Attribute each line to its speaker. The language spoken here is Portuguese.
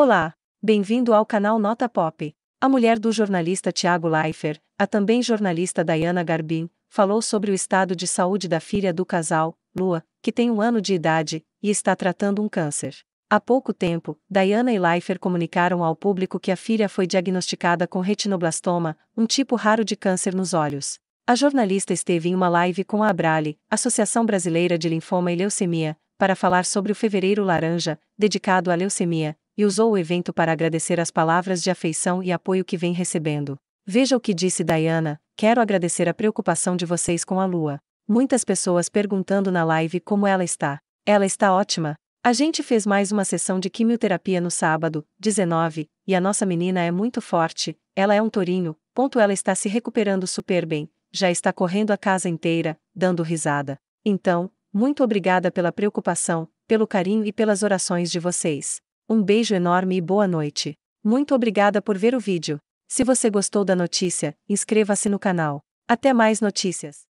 Speaker 1: Olá, bem-vindo ao canal Nota Pop. A mulher do jornalista Tiago Leifer, a também jornalista Diana Garbin, falou sobre o estado de saúde da filha do casal, Lua, que tem um ano de idade e está tratando um câncer. Há pouco tempo, Diana e Leifer comunicaram ao público que a filha foi diagnosticada com retinoblastoma, um tipo raro de câncer nos olhos. A jornalista esteve em uma live com a Abrale, Associação Brasileira de Linfoma e Leucemia, para falar sobre o Fevereiro Laranja, dedicado à leucemia, e usou o evento para agradecer as palavras de afeição e apoio que vem recebendo. Veja o que disse Diana: Quero agradecer a preocupação de vocês com a lua. Muitas pessoas perguntando na live como ela está. Ela está ótima. A gente fez mais uma sessão de quimioterapia no sábado, 19, e a nossa menina é muito forte, ela é um tourinho, ponto ela está se recuperando super bem, já está correndo a casa inteira, dando risada. Então, muito obrigada pela preocupação, pelo carinho e pelas orações de vocês. Um beijo enorme e boa noite. Muito obrigada por ver o vídeo. Se você gostou da notícia, inscreva-se no canal. Até mais notícias.